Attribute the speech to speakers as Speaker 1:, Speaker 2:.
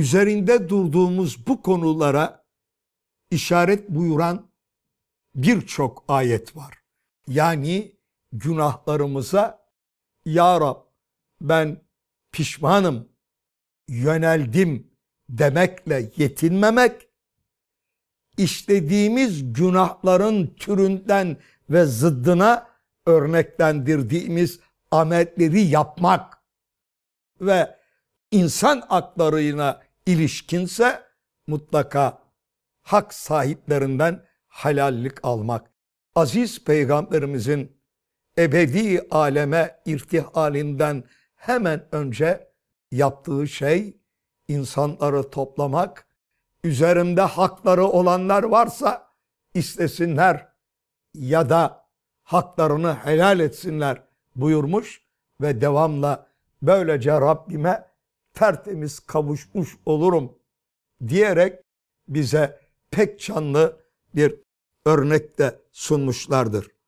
Speaker 1: üzerinde durduğumuz bu konulara işaret buyuran birçok ayet var. Yani günahlarımıza Ya Rab ben pişmanım, yöneldim demekle yetinmemek, işlediğimiz günahların türünden ve zıddına örneklendirdiğimiz ametleri yapmak ve insan aklarına ilişkinse mutlaka hak sahiplerinden helallik almak. Aziz Peygamberimizin ebedi aleme irtihalinden hemen önce yaptığı şey insanları toplamak, üzerimde hakları olanlar varsa istesinler ya da haklarını helal etsinler buyurmuş ve devamla böylece Rabbime tertemiz kavuşmuş olurum diyerek bize pek canlı bir örnek de sunmuşlardır.